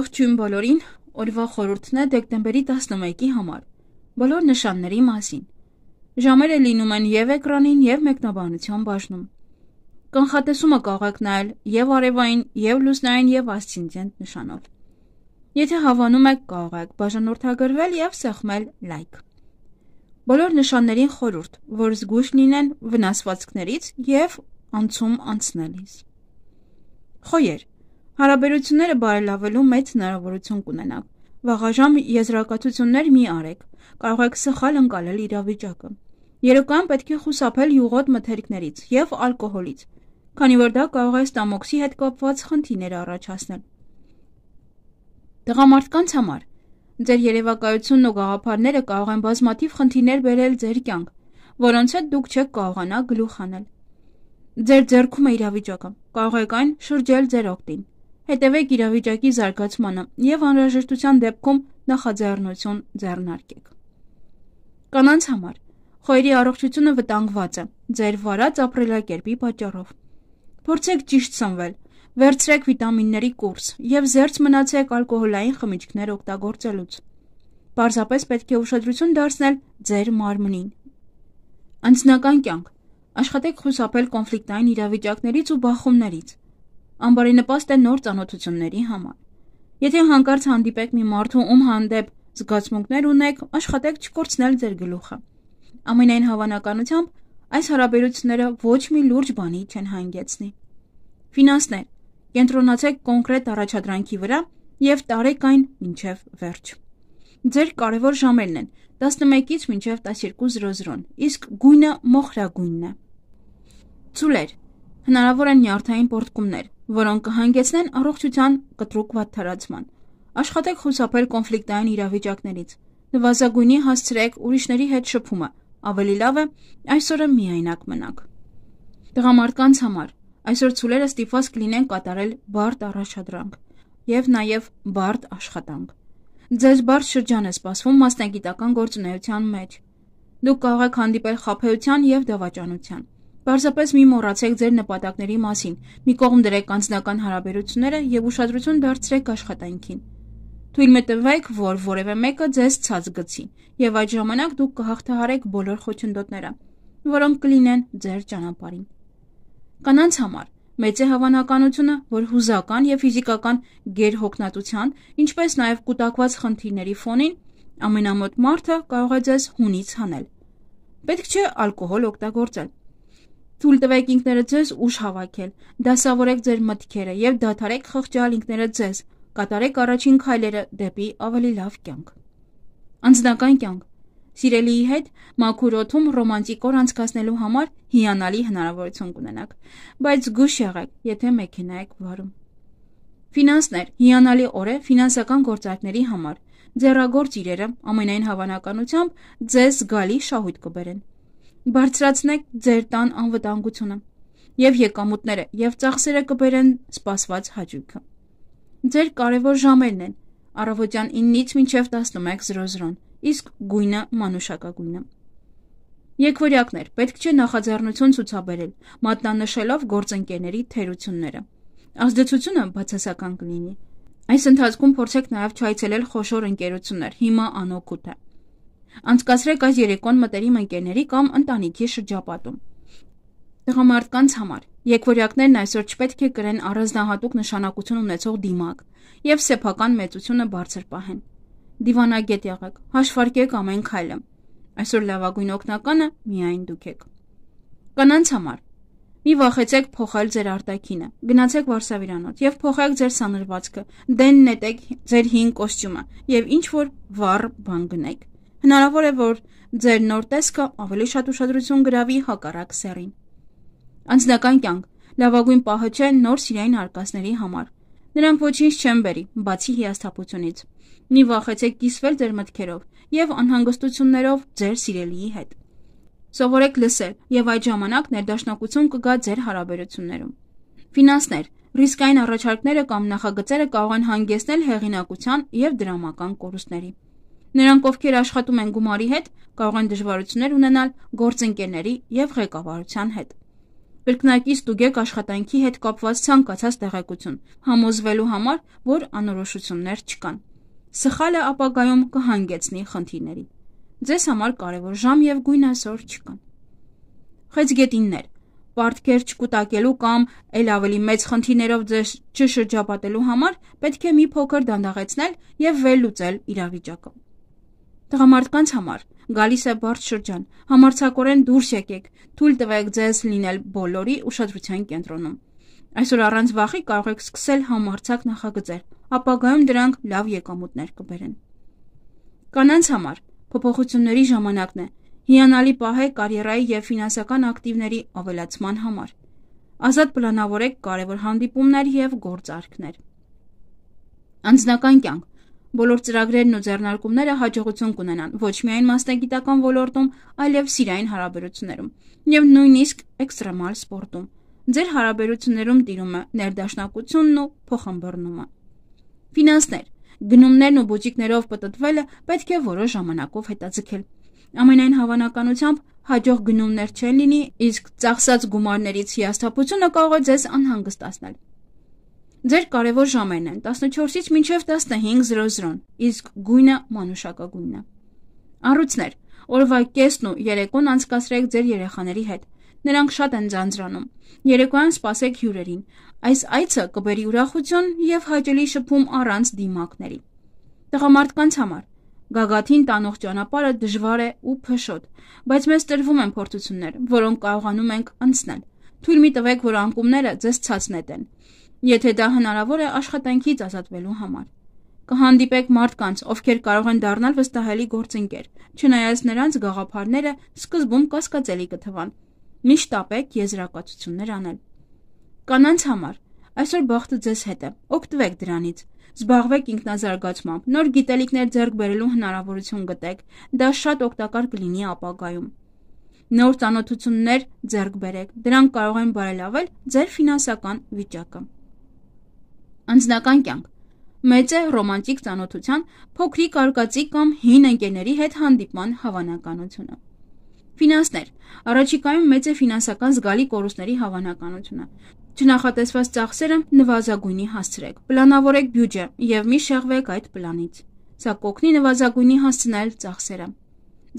Ողջույն բոլորին, օրվա խորհուրդն է դեկտեմբերի 11-ի համար։ Բոլոր նշանների մասին։ Ժամերը լինում են եւ էկրանին, եւ մեկնաբանության բաժնում։ Կանխատեսումը կարող եք նայել եւ արևային, եւ լուսնային, եւ ասցենդենտ նշանով։ Եթե հավանում եք, կարող եք բաժանորդագրվել եւ սեղմել լայք։ Բոլոր նշաններին խորհուրդ, որ զգույշ լինեն վնասվածքներից եւ անցում անցնելիս։ Խոյեր Հարաբերությունները բարելավելու մեծ հնարավորություն կունենաք։ Վաղաժամ եզրակացություններ մի արեք։ Կարող եք սխալ ընկալել իրավիճակը։ Երեկոյան պետք է խուսափել յուղոտ մթերքներից եւ ալկոհոլից, քանի որ դա կարող է ստամոքսի հետ կապված խնդիրներ առաջացնել։ Տղամարդկանց համար ձեր երևակայությունն ու գաղափարները կարող են բազմաթիվ խնդիրներ բերել ձեր կյանք, որոնց հետ դուք չեք կարողանա գլուխ անել։ Ձեր ձեռքում է իրավիճակը։ Կարող եք այն շրջել ձեր օգտին հետևեք իրավիճակի զարգացմանը եւ անհրաժեշտության դեպքում նախաձեռնություն ձեռնարկեք։ Կանանց համար խոյերի առողջությունը վտանգված է ձեր վարած ապրելակերպի պատճառով։ Փորձեք ճիշտ սնվել, վերցրեք վիտամինների կուրս եւ զերծ մնացեք ալկոհոլային խմիչքներ օգտագործելուց։ Պարզապես պետք է ուշադրություն դարձնել ձեր մարմնին։ Անձնական կյանք Աշխատեք խուսափել կոնֆլիկտային իրավիճակներից ու բախումներից անբարենպաստ է նոր ծանոթությունների համար։ Եթե հանկարծ հանդիպեք մի մարդու, ում հանդեպ զգացմունքներ ունեք, աշխատեք չկորցնել ձեր գլուխը։ Ամենայն հավանականությամբ այս հարաբերությունները ոչ մի լուրջ բանի չեն հանգեցնի։ Ֆինանսներ. կենտրոնացեք կոնկրետ առաջադրանքի վրա եւ տարեք այն մինչեւ վերջ։ Ձեր կարևոր ժամերն են 11-ից մինչև 12:00, իսկ գույնը մոխրագույնն է։ Ցուլեր. հնարավոր են նյարդային պորտկումներ, որոնք կհանգեցնեն առողջության կտրուկ վատթարացման։ Աշխատեք խուսափել կոնֆլիկտային իրավիճակներից։ Նվազագույնի հասցրեք ուրիշների հետ շփումը։ Ավելի լավ է այսօրը միայնակ մնաք։ Տղամարդկանց համար այսօր ցուլերը ստիպված կլինեն կատարել բարդ առաջադրանք եւ նաեւ բարդ աշխատանք։ Ձեզ բարդ շրջան է սպասվում մասնագիտական գործունեության մեջ։ Դուք կարող եք հանդիպել խափեության եւ դավաճանության։ Պարզապես մի մոռացեք ձեր նպատակների մասին։ Մի կողմ դրեք անձնական հարաբերությունները եւ ուշադրություն դարձրեք աշխատանքին։ Թույլ մը տվեք, որ որևէ մեկը ձեզ ցած գցի, եւ այդ ժամանակ դուք կհաղթահարեք բոլոր խոչընդոտները, որոնք կլինեն ձեր ճանապարհին։ Կանանց համար մեծ է հավանականությունը, որ հուզական եւ ֆիզիկական գերհոգնածության, ինչպես նաեւ կուտակված խնդիրների ֆոնին ամենամոտ մարդը կարող է ձեզ հունից հանել։ Պետք չէ ալկոհոլ օգտագործել Թույլ տվեք ինքները ձեզ ուժ հավաքել, դասավորեք ձեր մտքերը եւ դադարեք խղճալ ինքները ձեզ։ Կատարեք առաջին քայլերը դեպի ավելի լավ կյանք։ Անձնական կյանք Սիրելիի հետ մաքուր օթում ռոմանտիկ օր անցկасնելու համար հիանալի հնարավորություն կունենաք, բայց զգուշ եղեք, եթե մեքենա եք վարում։ Ֆինանսներ՝ հիանալի օր է ֆինանսական գործարքների համար։ Ձեռագործ իրերը ամենայն հավանականությամբ ձեզ զգալի շահույթ կբերեն բարձրացնեք ձեր տան անվտանգությունը։ Եվ եկամուտները եւ ծախսերը կբերեն սպասված հաճույքը։ Ձեր կարևոր ժամերն են՝ առավոտյան 9-ից մինչև 11:00, իսկ գույնը մանուշակագույնը։ Եկվորյակներ պետք չէ նախաձեռնություն ցուցաբերել, մատնանշելով գործընկերների թերությունները։ Ազդեցությունը բացասական կլինի։ Այս ընթացքում փորձեք նաև չայցելել խոշոր ընկերություններ, հիմա անօգուտ է։ Անցկացրեք այս երեկոն մտերիմ ընկերների կամ ընտանիքի շրջապատում։ Տղամարդկանց համար Եկվորյակներն այսօր չպետք է կրեն առանձնահատուկ նշանակություն ունեցող դիմակ եւ սեփական մեծությունը բարձր պահեն։ Դիվանագետ եղեք, հաշվարկեք ամեն քայլը։ Այսօր լավագույն օգնականը միայն դուք եք։ Կանանց համար Մի վախեցեք փոխել ձեր արտակինը։ Գնացեք Վարշավիրանոց եւ փոխեք ձեր սանրվածքը։ Դեն նետեք ձեր հին կոստյումը եւ ինչ որ վառ բան գնեք։ Հնարավոր է, որ ձեր նոր տեսքը ավելի շատ ուշադրություն գրավի հակառակ սերին։ Անձնական կյանք լավագույն պահը չէ նոր սիրային հարկածների համար։ Նրանք ոչինչ չեն բերի, բացի հիասթափությունից։ Մի վախեցեք կիսվել ձեր մտքերով եւ անհանգստություններով ձեր սիրելիի հետ։ Սովորեք լսել եւ այդ ժամանակ ներդաշնակություն կգա ձեր հարաբերություններում։ Ֆինանսներ ռիսկային առաջարկները կամ նախագծերը կարող են հանգեցնել հեղինակության եւ դրամական կորուստների։ Նրանք, ովքեր աշխատում են գումարի հետ, կարող են դժվարություններ ունենալ գործընկերների եւ ղեկավարության հետ։ Կրկնակի ստուգեք աշխատանքի հետ կապված ցանկացած տեղեկություն, համոզվելու համար, որ անորոշություններ չկան։ Սխալը ապագայում կհանգեցնի խնդիրների։ Ձեզ համար կարևոր ժամ եւ գույն այսօր չկան։ Խեցգետիններ Պարտքեր չկուտակելու կամ ել ավելի մեծ խնդիրներով ձեզ չշրջապատելու համար պետք է մի փոքր դանդաղեցնել եւ վերլուծել իրավիճակը։ Տղամարդկանց համար գալիս է բարձ շրջան։ Համարցակորեն դուրս եկեք, թույլ տվեք ձեզ լինել բոլորի ուշադրության կենտրոնում։ Այսօր առանց վախի կարող եք սկսել համարցակ նախագծեր, ապագայում դրանք լավ եկամուտներ կբերեն։ Կանանց համար փոփոխությունների ժամանակն է։ Հիանալի պահ է կարիերայի եւ ֆինանսական ակտիվների ավելացման համար։ Ազատ պլանավորեք կարևոր հանդիպումներ եւ գործարքներ։ Անձնական կյանք Բոլոր ծրագրերն ու ձեռնարկումները հաջողություն կունենան ոչ միայն մասնագիտական ոլորտում, այլև սիրային հարաբերություններում եւ նույնիսկ էքստրեմալ սպորտում։ Ձեր հարաբերություններում տիրում է ներդաշնակությունն ու փոխհմբռնումը։ Ֆինանսներ Գնումներն ու բյուջեքներով պատտվելը պետք է որոշ ժամանակով հետաձգել։ Ամենայն հավանականությամբ հաջող գնումներ չեն լինի, իսկ ծախսած գումարներից հիասթափությունը կարող է ձեզ անհանգստացնել։ Ձեր կարևոր ժամերն են 14-ից մինչև 15:00, իսկ գույնը մանուշակագույնն է։ Առույցներ. օրվա կեսն ու երեկոն անցկացրեք ձեր երեխաների հետ։ Նրանք շատ են ձանձրանում։ Երեկոյան սպասեք հյուրերին։ Այս այցը կբերի ուրախություն եւ հաճելի շփում առանց դիմակների։ Տղամարդկանց համար Գագաթին տանող ճանապարհը դժվար է ու փշոտ, բայց մեզ տրվում են փորձություններ, որոնք կարողանում ենք անցնել։ Թույլ մի տվեք, որ անկումները ձեզ ցած նետեն եթե դա հնարավոր է աշխատանքից ազատվելու համար։ Կհանդիպեք մարդկանց, ովքեր կարող են դառնալ վստահելի գործընկեր, չնայած նրանց գաղափարները սկզբում կասկածելի կթվան։ Միշտ ապեք եզրակացություններ անել։ Կանանց համար այսօր բախտը ձեզ հետ է։ Օգտվեք դրանից։ Զբաղվեք ինքնազարգացմամբ, նոր գիտելիքներ ձեռք բերելու հնարավորություն գտեք։ Դա շատ օգտակար կլինի ապագայում նոր ծանոթություններ ձեռք բերեք։ Դրանք կարող են բարելավել ձեր ֆինանսական վիճակը։ Անձնական կյանք մեծ է ռոմանտիկ ծանոթության, փոքրիկ արկածի կամ հին ընկերների հետ հանդիպման հավանականությունը։ Ֆինանսներ. Առաջիկայում մեծ է ֆինանսական զգալի կորուստների հավանականությունը։ Չնախատեսված ծախսերը նվազագույնի հասցրեք։ Պլանավորեք բյուջե եւ մի շեղվեք այդ պլանից։ Սա կօգնի նվազագույնի հասցնել ծախսերը։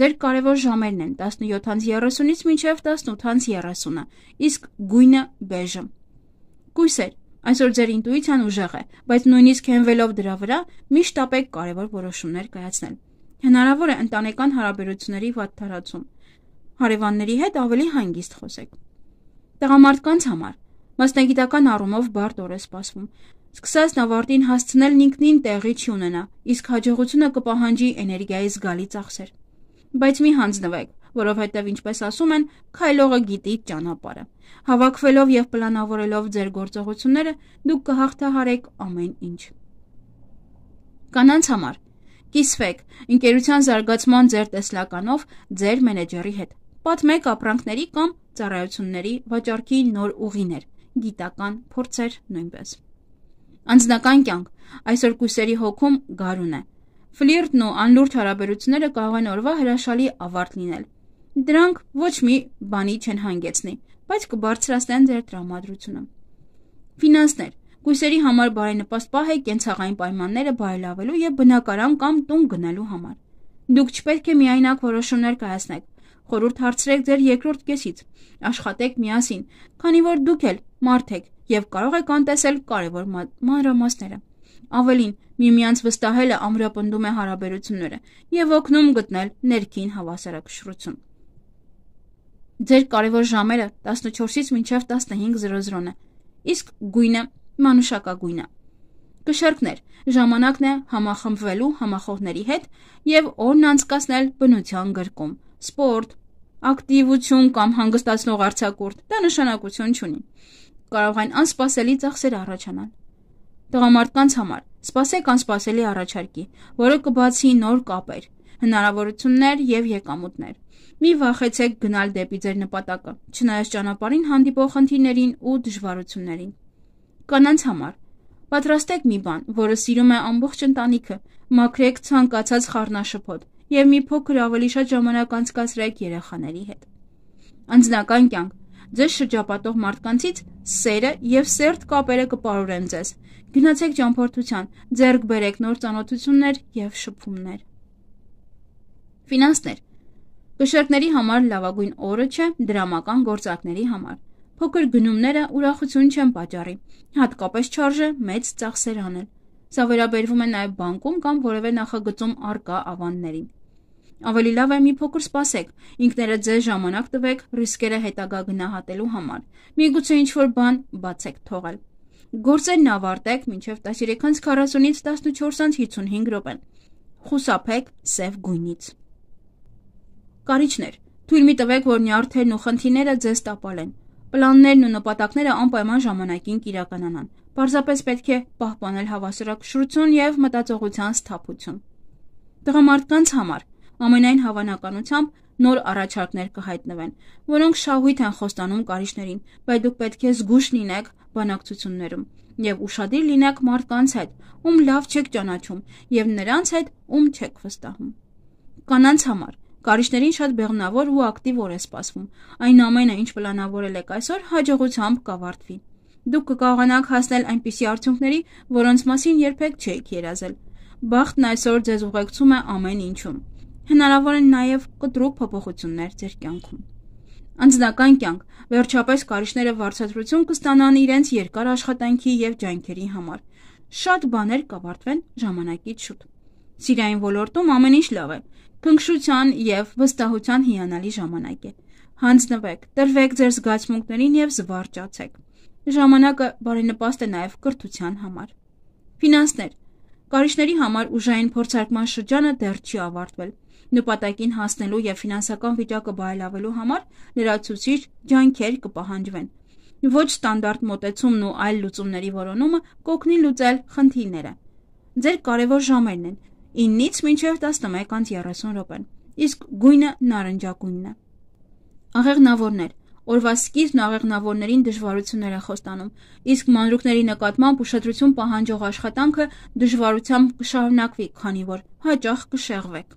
Ձեր կարևոր ժամերն են 17:30-ից մինչև 18:30-ը, իսկ գույնը բեժը։ Կույսեր Այսօր ձեր ինտուիցիան ուժեղ է, բայց նույնիսկ հենվելով դրա վրա միշտ ապեք կարևոր որոշումներ կայացնել։ Հնարավոր է ընտանեկան հարաբերությունների վատ տարածում։ Հարևանների հետ ավելի հանգիստ խոսեք։ Տղամարդկանց համար մասնագիտական առումով բարդ օր է սպասվում։ Սկսած նավարտին հասցնելն ինքնին տեղի չի ունենա, իսկ հաջողությունը կպահանջի էներգիայի զգալի ծախսեր։ Բայց մի հանձնվեք, որովհետև ինչպես ասում են, քայլողը գիտի ճանապարհը։ Հավաքվելով եւ պլանավորելով ձեր գործողությունները, դուք կհաղթահարեք ամեն ինչ։ Կանանց համար կիսվեք ընկերության զարգացման ձեր տեսլականով ձեր մենեջերի հետ։ Պատմեք ապրանքների կամ ծառայությունների վաճառքի նոր ուղիներ, գիտական փորձեր նույնպես։ Անձնական կյանք այսօր կույսերի հոգում գարուն է։ Ֆլիրտն ու անլուրջ հարաբերությունները կարող են օրվա հրաշալի ավարտ լինել, Դրանք ոչ մի բանի չեն հանգեցնի, բայց կբարձրացնեն ձեր տրամադրությունը։ Ֆինանսներ Գույսերի համար բարենպաստ պահ է կենցաղային պայմանները բարելավելու եւ բնակարան կամ տուն գնալու համար։ Դուք չպետք է միայնակ որոշումներ կայացնեք։ Խորհուրդ հարցրեք ձեր երկրորդ կեսից։ Աշխատեք միասին, քանի որ դուք էլ մարդ եք եւ կարող եք անտեսել կարևոր մանրամասները։ Ավելին, միմյանց վստահելը ամրապնդում է հարաբերությունները եւ օգնում գտնել ներքին հավասարակշռություն։ Ձեր կարևոր ժամերը 14-ից մինչև 15:00-ն է։ Իսկ գույնը մանուշակագույնն է։ Կշերկներ ժամանակն է համախմբվելու համախոհների հետ եւ օրն անցկасնել բնության գրկում։ Սպորտ, ակտիվություն կամ հանգստացնող արցակուրդ դա նշանակություն չունի։ Կարող են անսպասելի ծախսեր առաջանալ։ Տղամարդկանց համար սпасեք անսպասելի առաջարկի, որը կբացի նոր կապեր, հնարավորություններ եւ եկամուտներ։ Մի վախեցեք գնալ դեպի ձեր նպատակը, չնայած ճանապարհին հանդիպող խնդիրներին ու դժվարություններին։ Կանանց համար պատրաստեք մի բան, որը սիրում է ամբողջ ընտանիքը, մաքրեք ցանկացած խառնաշփոթ եւ մի փոքր ավելի շատ ժամանակ անցկացրեք երեխաների հետ։ Անձնական կյանք ձեզ շրջապատող մարդկանցից սերը եւ սերտ կապերը կպարորեն ձեզ։ Գնացեք ճամփորդության, ձեռք բերեք նոր ճանաչություններ եւ շփումներ։ Ֆինանսներ Կշեռքների համար լավագույն օրը չէ դրամական գործակների համար։ Փոքր գնումները ուրախություն չեն պատճառի։ Հատկապես չարժե մեծ ծախսեր անել։ Սա վերաբերվում է նաև բանկում կամ որևէ նախագծում արկա ավաններին։ Ավելի լավ է մի փոքր սպասեք։ Ինքներդ ձեզ ժամանակ տվեք ռիսկերը հետագա գնահատելու համար։ Միգուցե ինչ-որ բան բացեք թողել։ Գործերն ավարտեք մինչև 13:40-ից 14:55 րոպեն։ Խուսափեք սև գույնից։ Կարիչներ, թույլ մի տվեք, որ նյարդերն ու խնդիրները ձեզ տապալեն։ Պլաններն ու նպատակները անպայման ժամանակին կիրականանան։ Պարզապես պետք է պահպանել հավասարակշռություն եւ մտածողության սթափություն։ Տղամարդկանց համար ամենայն հավանականությամբ նոր առաջարկներ կհայտնվեն, որոնք շահույթ են խոստանում կարիչներին, բայց դուք պետք է զգուշ լինեք բանակցություններում եւ ուշադիր լինեք մարդկանց հետ, ում լավ չեք ճանաչում, եւ նրանց հետ, ում չեք վստահում։ Կանանց համար Կարիչներին շատ բեղմնավոր ու ակտիվ օր է սպասվում։ Այն ամենը, ինչ պլանավորել եք այսօր, հաջողությամբ կավարտվի։ Դուք կկարողանաք հասնել այնպիսի արդյունքների, որոնց մասին երբեք չէիք երազել։ Բախտն այսօր ձեզ ուղեկցում է ամեն ինչում։ Հնարավոր են նաև կտրուկ փոփոխություններ ձեր կյանքում։ Անձնական կյանք։ Վերջապես կարիչները վարձատրություն կստանան իրենց երկար աշխատանքի եւ ջանքերի համար։ Շատ բաներ կավարտվեն ժամանակից շուտ։ Սիրային ոլորտում ամեն ինչ լավ է։ Փնկշության եւ վստահության հիանալի ժամանակ է։ Հանձնվեք, տրվեք ձեր զգացմունքներին եւ զվարճացեք։ Ժամանակը բարենպաստ է նաեւ կրթության համար։ Ֆինանսներ Կարիչների համար ուժային փորձարկման շրջանը դեռ չի ավարտվել։ Նպատակին հասնելու եւ ֆինանսական վիճակը բարելավելու համար լրացուցիչ ջանքեր կպահանջվեն։ Ոչ ստանդարտ մոտեցումն ու այլ լուծումների որոնումը կօգնի լուծել խնդիրները։ Ձեր կարևոր ժամերն են, 9-ից մինչև 11:30 րոպեն։ Իսկ գույնը նարնջագույնն է։ Աղեղնավորներ Օրվա սկիզբն աղեղնավորներին դժվարություններ է խոստանում, իսկ մանրուքների նկատմամբ ուշադրություն պահանջող աշխատանքը դժվարությամբ կշարունակվի, քանի որ հաճախ կշեղվեք։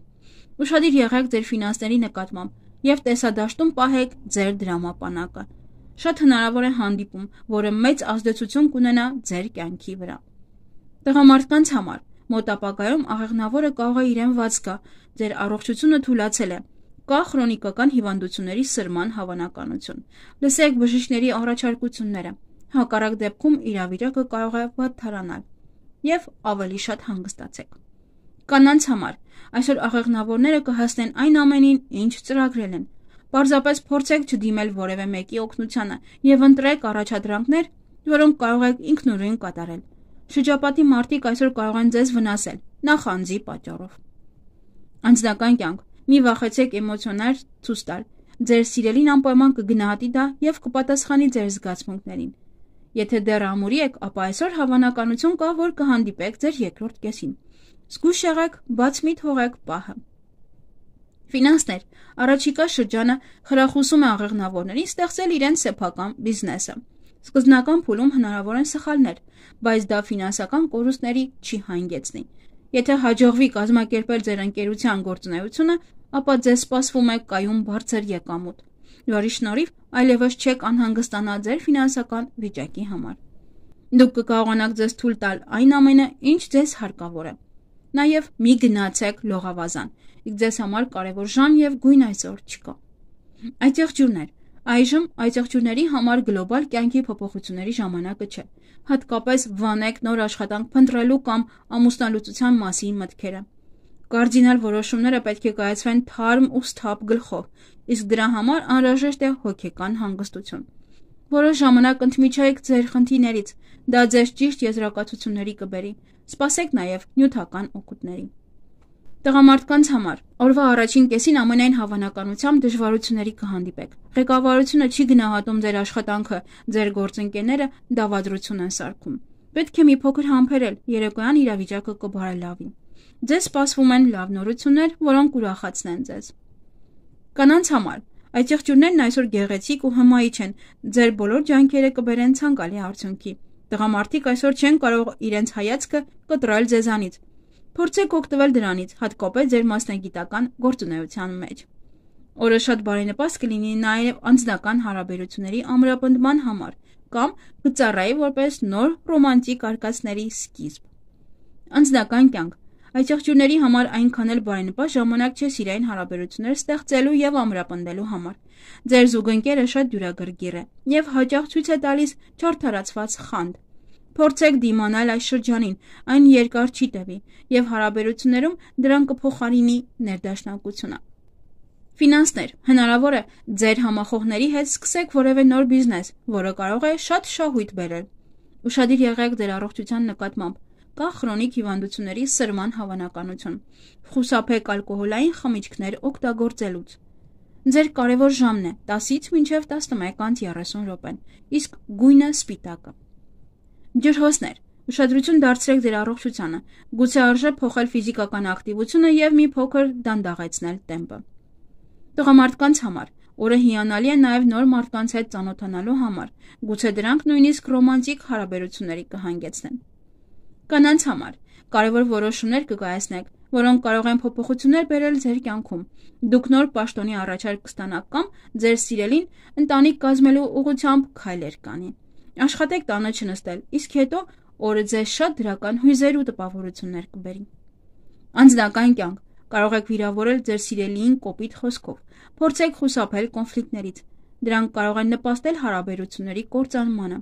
Ուշադիր եղեք ձեր ֆինանսների նկատմամբ եւ տեսադաշտում պահեք ձեր դրամապանակը։ Շատ հնարավոր է հանդիպում, որը մեծ ազդեցություն կունենա ձեր կյանքի վրա։ Տղամարդկանց համար Մոտ ապակայում աղեղնավորը կարող է իրեն վաց գա, ձեր առողջությունը թուլացել է։ Կա խրոնիկական հիվանդությունների սրման հավանականություն։ Լսեք բժիշկների առաջարկությունները։ Հակառակ դեպքում իրավիճակը կարող է վատթարանալ եւ ավելի շատ հանգստացեք։ Կանանց համար այսօր աղեղնավորները կհասնեն այն ամենին, ինչ ծրագրել են։ Պարզապես փորձեք չդիմել որևէ մեկի օգնությանը եւ ընտրեք առաջադրանքներ, որոնք կարող եք ինքնուրույն կատարել։ Շրջապատի մարդիկ այսօր կարող են ձեզ վնասել, նախ անձի պատճառով։ Անձնական կյանք։ Մի վախեցեք էմոցիոնալ ցույց տալ։ Ձեր սիրելին անպայման կգնահատի դա եւ կպատասխանի ձեր զգացմունքներին։ Եթե դեռ ամուրի եք, ապա այսօր հավանականություն կա, որ կհանդիպեք ձեր երկրորդ կեսին։ Զգույշ եղեք, բաց մի թողեք պահը։ Ֆինանսներ։ Առաջիկա շրջանը խրախուսում է աղեղնավորներին ստեղծել իրենց սեփական բիզնեսը։ Սկզբնական փուլում հնարավոր են սխալներ, բայց դա ֆինանսական կորուստների չի հանգեցնի։ Եթե հաջողվի կազմակերպել ձեր ընկերության գործունեությունը, ապա ձեզ սպասվում է կայուն բարձր եկամուտ, որի շնորհիվ այլևս չեք անհանգստանա ձեր ֆինանսական վիճակի համար։ Դուք կկարողանաք ձեզ թույլ տալ այն ամենը, ինչ ձեզ հարկավոր է։ Նաև մի գնացեք լողավազան։ Իսկ ձեզ համար կարևոր ժամ եւ գույն այսօր չկա։ Այդ եղջյուրներ Այժմ այդ աղջուրների համար գլոբալ կյանքի փոփոխությունների ժամանակը չէ։ Հատկապես վանեք նոր աշխատանք փնտրելու կամ ամուսնալուծության մասին մտքերը։ Կարդինալ որոշումները պետք է կայացվեն թարմ ու սթափ գլխով, իսկ դրա համար անհրաժեշտ է հոգեկան հանգստություն։ Որոշ ժամանակ ընդմիջեք ձեր խնդիրներից, դա ձեզ ճիշտ եզրակացությունների կբերի։ Սպասեք նաև նյութական օգուտների։ Տղամարդկանց համար օրվա առաջին կեսին ամենայն հավանականությամբ դժվարությունների կհանդիպեք։ Ղեկավարությունը չի գնահատում ձեր աշխատանքը, ձեր գործընկերները դավադրություն են սարքում։ Պետք է մի փոքր համբերել, երեկոյան իրավիճակը կբարելավի։ Ձեզ սպասվում են լավ նորություններ, որոնք ուրախացնեն ձեզ։ Կանանց համար այդ ճեղջուրներն այսօր գեղեցիկ ու հմայիչ են։ Ձեր բոլոր ջանքերը կբերեն ցանկալի արդյունքի։ Տղամարդիկ այսօր չեն կարող իրենց հայացքը կտրել ձեզանից։ Փորձեք օգտվել դրանից, հատկապես ձեր մասնագիտական գործունեության մեջ։ Օրը շատ բարենպաստ կլինի նաև անձնական հարաբերությունների ամրապնդման համար կամ գծառայի որպես նոր ռոմանտիկ արկածների սկիզբ։ Անձնական կյանք Այս աղջյուրների համար այնքան էլ բարենպաստ ժամանակ չէ սիրային հարաբերություններ ստեղծելու եւ ամրապնդելու համար։ Ձեր զուգընկերը շատ յուրագրգիռ է եւ հաճախ ցույց է տալիս չարթարացված խանդ։ Փորձեք դիմանալ այս շրջանին, այն երկար չի տևի, եւ հարաբերություններում դրան կփոխարինի ներդաշնակությունը։ Ֆինանսներ։ Հնարավոր է ձեր համախոհների հետ սկսեք որևէ նոր բիզնես, որը կարող է շատ շահույթ բերել։ Ուշադիր եղեք ձեր առողջության նկատմամբ։ Կա քրոնիկ հիվանդությունների սրման հավանականություն։ Խուսափեք ալկոհոլային խմիչքներ օգտագործելուց։ Ձեր կարևոր ժամն է 10-ից մինչև 11:30 րոպեն, իսկ գույնը՝ սպիտակը։ Ջրհոսներ, ուշադրություն դարձրեք ձեր առողջությանը։ Գուցե արժե փոխել ֆիզիկական ակտիվությունը եւ մի փոքր դանդաղեցնել տեմպը։ Տղամարդկանց համար օրը հիանալի է նաեւ նոր մարդկանց հետ ծանոթանալու համար։ Գուցե դրանք նույնիսկ ռոմանտիկ հարաբերությունների կհանգեցնեն։ Կանանց համար կարևոր որոշումներ կկայացնեք, որոնք կարող են փոփոխություններ բերել ձեր կյանքում։ Դուք նոր պաշտոնի առաջարկ կստանաք կամ ձեր սիրելին ընտանիք կազմելու ուղղությամբ քայլեր կանին։ Աշխատեք տանը չնստել, իսկ հետո օրը ձեզ շատ դրական հույզեր ու տպավորություններ կբերի։ Անձնական կյանք կարող եք վիրավորել ձեր սիրելիին կոպիտ խոսքով։ Փորձեք խուսափել կոնֆլիկտներից։ Դրանք կարող են նպաստել հարաբերությունների կործանմանը։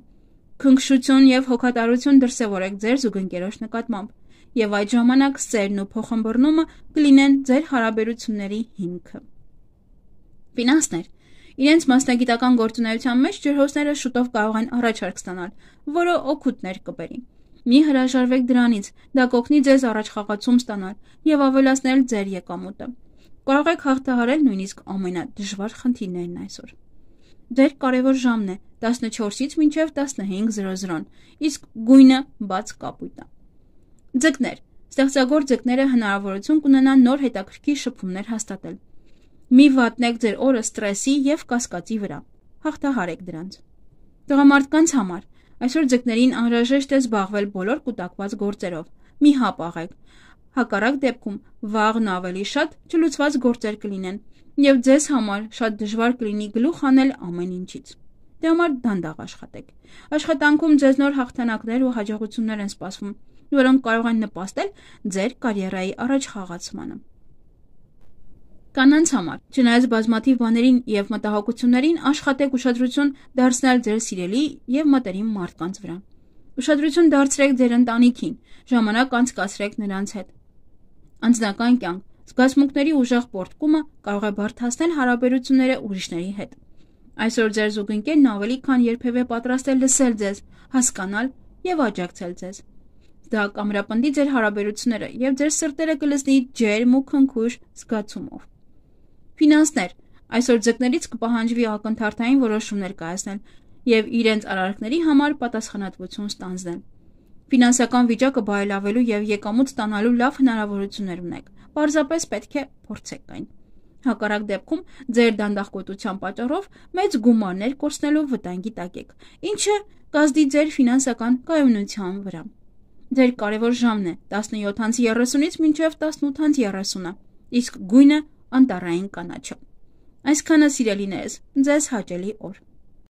Քնքշություն եւ հոգատարություն դրսեւորեք ձեր զուգընկերոջ նկատմամբ եւ այդ ժամանակ սերն ու փոխհմբռնումը կլինեն ձեր հարաբերությունների հիմքը։ Ֆինանսներ Իրենց մասնագիտական գործունեության մեջ ջրհոսները շուտով կարող են առաջարկ ստանալ, որը օգուտներ կբերի։ Մի հրաժարվեք դրանից, դա կօգնի ձեզ առաջխաղացում ստանալ եւ ավելացնել ձեր եկամուտը։ Կարող եք հաղթահարել նույնիսկ ամենադժվար խնդիրներն այսօր։ Ձեր կարևոր ժամն է 14-ից մինչև 15:00-ն, իսկ գույնը բաց կապույտ է։ Ձկներ Ստեղծագործ ձկները հնարավորություն կունենան նոր հետաքրքիր շփումներ հաստատել։ Մի վատնեք ձեր օրը ստրեսի եւ կասկածի վրա։ Հաղթահարեք դրանց։ Տղամարդկանց համար այսօր ձկներին անհրաժեշտ է զբաղվել բոլոր կուտակված գործերով։ Մի հապ աղեք։ Հակառակ դեպքում վաղն ավելի շատ չլուծված գործեր կլինեն եւ ձեզ համար շատ դժվար կլինի գլուխ անել ամեն ինչից։ Դե համար դանդաղ աշխատեք։ Աշխատանքում ձեզ նոր հաղթանակներ ու հաջողություններ են սպասվում, որոնք կարող են նպաստել ձեր կարիերայի առաջխաղացմանը կանանց համար։ Չնայած բազմաթիվ բաներին եւ մտահոգություններին աշխատեք ուշադրություն դարձնել ձեր սիրելի եւ մտերիմ մարդկանց վրա։ Ուշադրություն դարձրեք ձեր ընտանիքին, ժամանակ անցկացրեք նրանց հետ։ Անձնական կյանք զգացմունքների ուժեղ պորտկումը կարող է բարթացնել հարաբերությունները ուրիշների հետ։ Այսօր ձեր զուգընկերն ավելի քան երբևէ պատրաստ է լսել ձեզ, հասկանալ եւ աջակցել ձեզ։ Դա կամրապնդի ձեր հարաբերությունները եւ ձեր սրտերը կլցնի ջերմ ու քնքուշ զգացումով։ Ֆինանսներ այսօր ձկներից կպահանջվի ակնթարթային որոշումներ կայացնել եւ իրենց արարքների համար պատասխանատվություն ստանձնել։ Ֆինանսական վիճակը բարելավելու եւ եկամուտ ստանալու լավ հնարավորություններ ունեք։ Պարզապես պետք է փորձեք այն։ Հակառակ դեպքում ձեր դանդաղկոտության պատճառով մեծ գումարներ կորցնելու վտանգի տակ եք, ինչը կազդի ձեր ֆինանսական կայունության վրա։ Ձեր կարևոր ժամն է 17:30-ից մինչև 18:30-ը, իսկ գույնը անտառային կանաչը։ Այսքանը սիրելիներս, ձեզ հաճելի օր։